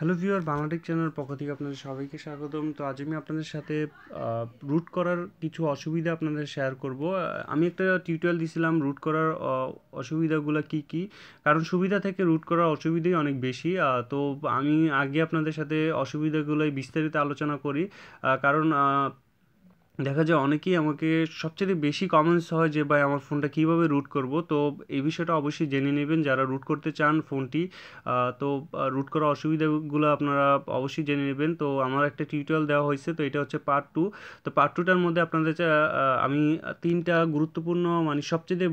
hello viewer Bangla Tech channel পক্ষ থেকে আপনাদের সবাইকে স্বাগতম তো আজ আমি আপনাদের সাথে রুট করার কিছু অসুবিধা আপনাদের শেয়ার করব আমি একটা টিউটোরিয়াল দিছিলাম রুট করার অসুবিধাগুলো কি কি কারণ সুবিধা থেকে রুট করার অসুবিধাই অনেক বেশি তো আমি আগে আপনাদের সাথে অসুবিধাগুলোই বিস্তারিত আলোচনা করি কারণ দেখা যায় অনেকেই আমাকে সবচেয়ে বেশি কমেন্টস হয় যে ভাই আমার ফোনটা কীভাবে রুট করব তো এই বিষয়টা অবশ্যই জেনে নেবেন যারা রুট করতে চান ফোনটি তো রুট করার অসুবিধাগুলো আপনারা অবশ্যই জেনে নেবেন তো আমার একটা টিউটোরিয়াল দেওয়া হয়েছে তো এটা হচ্ছে পার্ট টু তো পার্ট টুটার মধ্যে আপনাদের আমি তিনটা গুরুত্বপূর্ণ মানে সবচেয়ে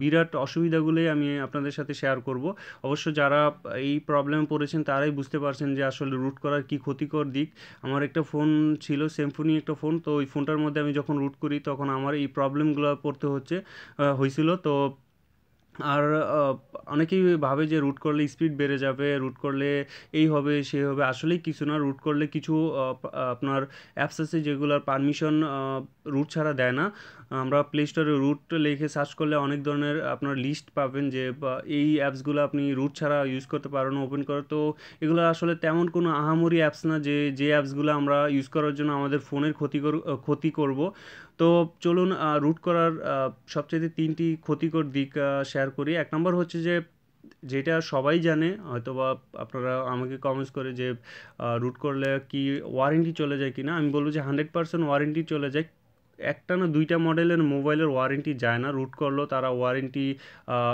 বিরাট অসুবিধাগুলোই আমি আপনাদের সাথে শেয়ার করব অবশ্য যারা এই প্রবলেমে পড়েছেন তারাই বুঝতে পারছেন যে আসলে রুট করার কী ক্ষতিকর দিক আমার একটা ফোন ছিল ফোনই একটা ফোন তো ওই ফোন ঘন্টার মধ্যে আমি যখন রুট করি তখন আমার এই প্রবলেমগুলো পড়তে হচ্ছে হয়েছিল তো আর অনেকেই ভাবে যে রুট করলে স্পিড বেড়ে যাবে রুট করলে এই হবে সে হবে আসলেই কিছু না রুট করলে কিছু আপনার অ্যাপস আছে যেগুলোর পারমিশন রুট ছাড়া দেয় না আমরা প্লে স্টোরে রুট লিখে সার্চ করলে অনেক ধরনের আপনার লিস্ট পাবেন যে এই অ্যাপসগুলো আপনি রুট ছাড়া ইউজ করতে পারেন ওপেন করে তো এগুলো আসলে তেমন কোনো আহামরি অ্যাপস না যে যে অ্যাপসগুলো আমরা ইউজ করার জন্য আমাদের ফোনের ক্ষতি ক্ষতি করব তো চলুন রুট করার সবচেয়ে তিনটি ক্ষতিকর দিক শেয়ার শেয়ার করি এক নম্বর হচ্ছে যে যেটা সবাই জানে হয়তো বা আপনারা আমাকে কমেন্টস করে যে রুট করলে কি ওয়ারেন্টি চলে যায় কি না আমি বলবো যে হান্ড্রেড পার্সেন্ট ওয়ারেন্টি চলে যায় একটা না দুইটা মডেলের মোবাইলের ওয়ারেন্টি যায় না রুট করলেও তারা ওয়ারেন্টি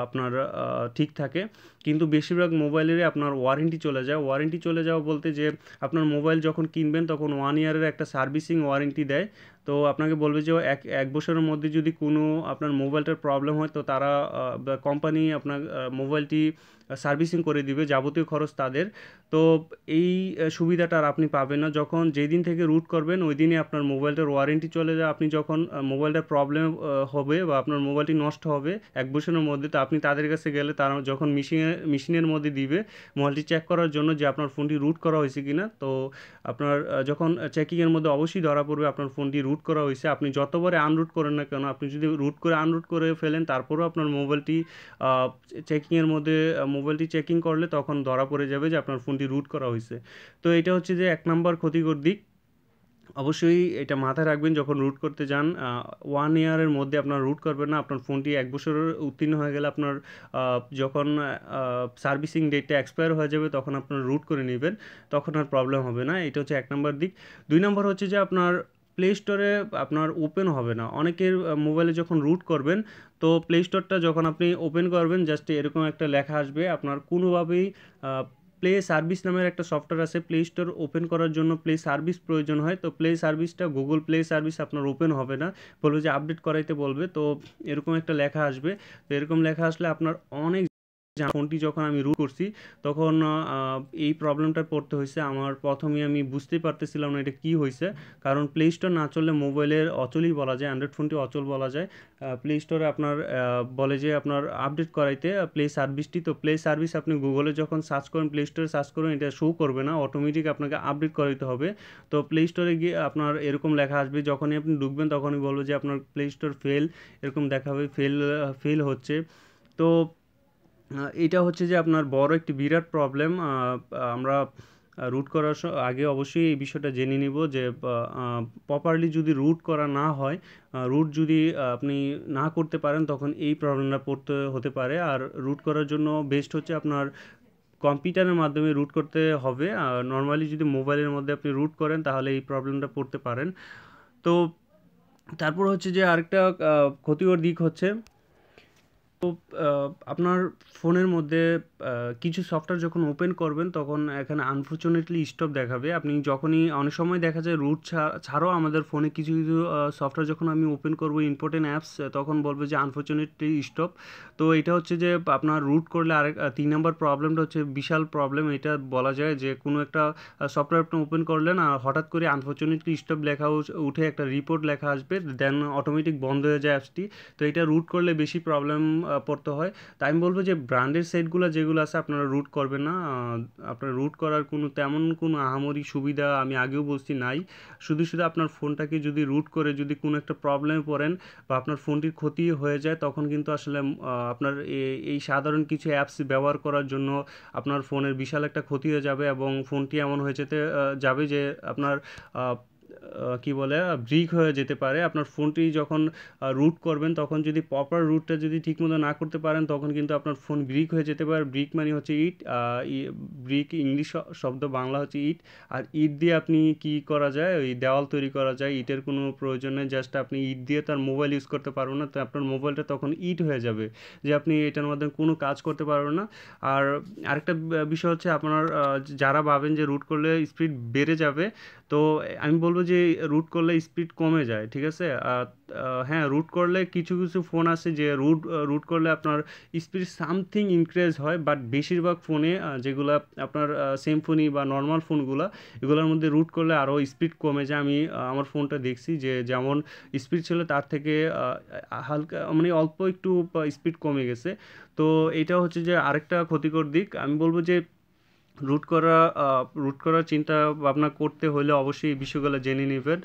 আপনার ঠিক থাকে কিন্তু বেশিরভাগ মোবাইলেরই আপনার ওয়ারেন্টি চলে যায় ওয়ারেন্টি চলে যাওয়া বলতে যে আপনার মোবাইল যখন কিনবেন তখন ওয়ান ইয়ারের একটা সার্ভিসিং ওয়ারেন্টি দেয় তো আপনাকে বলবে যে এক এক বছরের মধ্যে যদি কোনো আপনার মোবাইলটার প্রবলেম হয় তো তারা কোম্পানি আপনার মোবাইলটি সার্ভিসিং করে দিবে যাবতীয় খরচ তাদের তো এই সুবিধাটা আর আপনি পাবেন না যখন যেই দিন থেকে রুট করবেন ওই দিনই আপনার মোবাইলটার ওয়ারেন্টি চলে যায় আপনি যখন মোবাইলটার প্রবলেম হবে বা আপনার মোবাইলটি নষ্ট হবে এক বছরের মধ্যে তো আপনি তাদের কাছে গেলে তারা যখন মিশিংয়ে মেশিনের মধ্যে দিবে মোবাইলটি চেক করার জন্য যে আপনার ফোনটি রুট করা হয়েছে কিনা তো আপনার যখন চেকিংয়ের মধ্যে অবশ্যই ধরা পড়বে আপনার ফোনটি রুট করা হয়েছে আপনি যতবারে আনরুট করেন না কেন আপনি যদি রুট করে আনরুট করে ফেলেন তারপরেও আপনার মোবাইলটি চেকিংয়ের মধ্যে মোবাইলটি চেকিং করলে তখন ধরা পড়ে যাবে যে আপনার ফোনটি রুট করা হয়েছে তো এটা হচ্ছে যে এক নম্বর ক্ষতিকর দিক অবশ্যই এটা মাথায় রাখবেন যখন রুট করতে যান ওয়ান ইয়ারের মধ্যে আপনার রুট করবেন না আপনার ফোনটি এক বছর উত্তীর্ণ হয়ে গেলে আপনার যখন সার্ভিসিং ডেটটা এক্সপায়ার হয়ে যাবে তখন আপনার রুট করে নেবেন তখন আর প্রবলেম হবে না এটা হচ্ছে এক নম্বর দিক দুই নম্বর হচ্ছে যে আপনার প্লে স্টোরে আপনার ওপেন হবে না অনেকের মোবাইলে যখন রুট করবেন তো প্লে স্টোরটা যখন আপনি ওপেন করবেন জাস্ট এরকম একটা লেখা আসবে আপনার কোনোভাবেই প্লে সার্ভিস নামের একটা সফটওয়্যার আছে প্লে স্টোর ওপেন করার জন্য প্লে সার্ভিস প্রয়োজন হয় তো প্লে সার্ভিসটা গুগল প্লে সার্ভিস আপনার ওপেন হবে না বলবে যে আপডেট করাইতে বলবে তো এরকম একটা লেখা আসবে তো এরকম লেখা আসলে আপনার অনেক ফোনটি যখন আমি রুট করছি তখন এই প্রবলেমটা পড়তে হয়েছে আমার প্রথমে আমি বুঝতেই পারতেছিলাম না এটা কি হয়েছে কারণ প্লে স্টোর না চললে মোবাইলের অচলই বলা যায় অ্যান্ড্রয়েড ফোনটি অচল বলা যায় প্লে স্টোরে আপনার বলে যে আপনার আপডেট করাইতে প্লে সার্ভিসটি তো প্লে সার্ভিস আপনি গুগলে যখন সার্চ করেন প্লে স্টোরে সার্চ করেন এটা শো করবে না অটোমেটিক আপনাকে আপডেট করাইতে হবে তো প্লে স্টোরে গিয়ে আপনার এরকম লেখা আসবে যখনই আপনি ঢুকবেন তখনই বলবো যে আপনার প্লে স্টোর ফেল এরকম দেখাবে ফেল ফেল হচ্ছে তো এটা হচ্ছে যে আপনার বড় একটি বিরাট প্রবলেম আমরা রুট করার আগে অবশ্যই এই বিষয়টা জেনে নিব যে প্রপারলি যদি রুট করা না হয় রুট যদি আপনি না করতে পারেন তখন এই প্রবলেমটা পড়তে হতে পারে আর রুট করার জন্য বেস্ট হচ্ছে আপনার কম্পিউটারের মাধ্যমে রুট করতে হবে আর নর্মালি যদি মোবাইলের মধ্যে আপনি রুট করেন তাহলে এই প্রবলেমটা পড়তে পারেন তো তারপর হচ্ছে যে আরেকটা ক্ষতিকর দিক হচ্ছে আপনার ফোনের মধ্যে কিছু সফটওয়্যার যখন ওপেন করবেন তখন এখানে আনফর্চুনেটলি স্টপ দেখাবে আপনি যখনই অনেক সময় দেখা যায় রুট ছাড়াও আমাদের ফোনে কিছু কিছু সফটওয়্যার যখন আমি ওপেন করব ইম্পর্টেন্ট অ্যাপস তখন বলবে যে আনফর্চুনেটলি স্টপ তো এটা হচ্ছে যে আপনার রুট করলে আরেক তিন নম্বর প্রবলেমটা হচ্ছে বিশাল প্রবলেম এটা বলা যায় যে কোনো একটা সফটওয়্যার আপনি ওপেন করলেন আর হঠাৎ করে আনফর্চুনেটলি স্টপ লেখা উঠে একটা রিপোর্ট লেখা আসবে দেন অটোমেটিক বন্ধ হয়ে যায় অ্যাপসটি তো এটা রুট করলে বেশি প্রবলেম পড়তে হয় তাই আমি বলবো যে ব্র্যান্ডের সেটগুলো যেগুলো আছে আপনারা রুট করবেন না আপনার রুট করার কোনো তেমন কোনো আহামরি সুবিধা আমি আগেও বলছি নাই শুধু শুধু আপনার ফোনটাকে যদি রুট করে যদি কোনো একটা প্রবলেমে পড়েন বা আপনার ফোনটির ক্ষতি হয়ে যায় তখন কিন্তু আসলে আপনার এই সাধারণ কিছু অ্যাপস ব্যবহার করার জন্য আপনার ফোনের বিশাল একটা ক্ষতি হয়ে যাবে এবং ফোনটি এমন হয়ে যেতে যাবে যে আপনার কি বলে ব্রিক হয়ে যেতে পারে আপনার ফোনটি যখন রুট করবেন তখন যদি প্রপার রুটটা যদি ঠিকমতো না করতে পারেন তখন কিন্তু আপনার ফোন ব্রিক হয়ে যেতে পারে ব্রিক মানে হচ্ছে ইট ব্রিক ইংলিশ শব্দ বাংলা হচ্ছে ইট আর ইট দিয়ে আপনি কি করা যায় ওই দেওয়াল তৈরি করা যায় ইটের কোনো প্রয়োজন নেই জাস্ট আপনি ইট দিয়ে তার মোবাইল ইউজ করতে পারবেন না তো আপনার মোবাইলটা তখন ইট হয়ে যাবে যে আপনি এটার মাধ্যমে কোনো কাজ করতে পারবেন না আর আরেকটা বিষয় হচ্ছে আপনার যারা ভাবেন যে রুট করলে স্পিড বেড়ে যাবে তো আমি বলবো যে রুট করলে স্পিড কমে যায় ঠিক আছে হ্যাঁ রুট করলে কিছু কিছু ফোন আছে যে রুট রুট করলে আপনার স্পিড সামথিং ইনক্রিজ হয় বাট বেশিরভাগ ফোনে যেগুলো আপনার সেমফোনি বা নর্মাল ফোনগুলো এগুলোর মধ্যে রুট করলে আরও স্পিড কমে যায় আমি আমার ফোনটা দেখছি যে যেমন স্পিড ছিল তার থেকে হালকা মানে অল্প একটু স্পিড কমে গেছে তো এটা হচ্ছে যে আরেকটা ক্ষতিকর দিক আমি বলবো যে রুট করা রুট করার চিন্তা ভাবনা করতে হলে অবশ্যই বিষয়গুলো জেনে নেবেন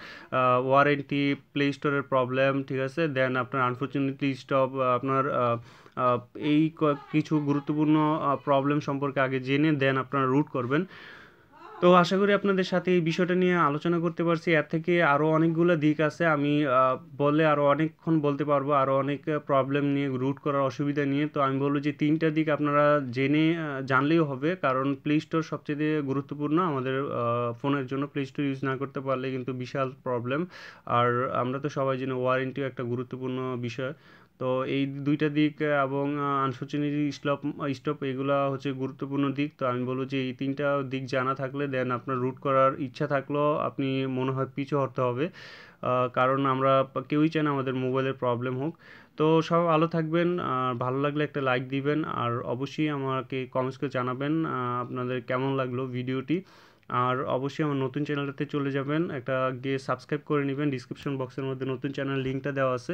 ওয়ারেন্টি প্লে স্টোরের প্রবলেম ঠিক আছে দেন আপনার আনফর্চুনেটলি স্টপ আপনার এই কিছু গুরুত্বপূর্ণ প্রবলেম সম্পর্কে আগে জেনে দেন আপনারা রুট করবেন তো আশা করি আপনাদের সাথে এই বিষয়টা নিয়ে আলোচনা করতে পারছি এর থেকে আরও অনেকগুলো দিক আছে আমি বলে আরও অনেকক্ষণ বলতে পারবো আরও অনেক প্রবলেম নিয়ে রুট করার অসুবিধা নিয়ে তো আমি বলবো যে তিনটা দিক আপনারা জেনে জানলেই হবে কারণ প্লে স্টোর সবচেয়ে গুরুত্বপূর্ণ আমাদের ফোনের জন্য প্লে স্টোর ইউজ না করতে পারলে কিন্তু বিশাল প্রবলেম আর আমরা তো সবাই জানি ওয়ারেন্টিও একটা গুরুত্বপূর্ণ বিষয় তো এই দুইটা দিক এবং আনফর্চুনেটলি স্টপ স্টপ এগুলো হচ্ছে গুরুত্বপূর্ণ দিক তো আমি বলবো যে এই তিনটা দিক জানা থাকলে দেন আপনার রুট করার ইচ্ছা থাকলেও আপনি মনে হয় পিছু হতে হবে কারণ আমরা কেউই চান আমাদের মোবাইলের প্রবলেম হোক তো সব ভালো থাকবেন আর ভালো লাগলে একটা লাইক দিবেন আর অবশ্যই আমাকে কমেন্টস করে জানাবেন আপনাদের কেমন লাগলো ভিডিওটি আর অবশ্যই আমার নতুন চ্যানেলটাতে চলে যাবেন একটা গিয়ে সাবস্ক্রাইব করে নেবেন ডিসক্রিপশন বক্সের মধ্যে নতুন চ্যানেল লিঙ্কটা দেওয়া আছে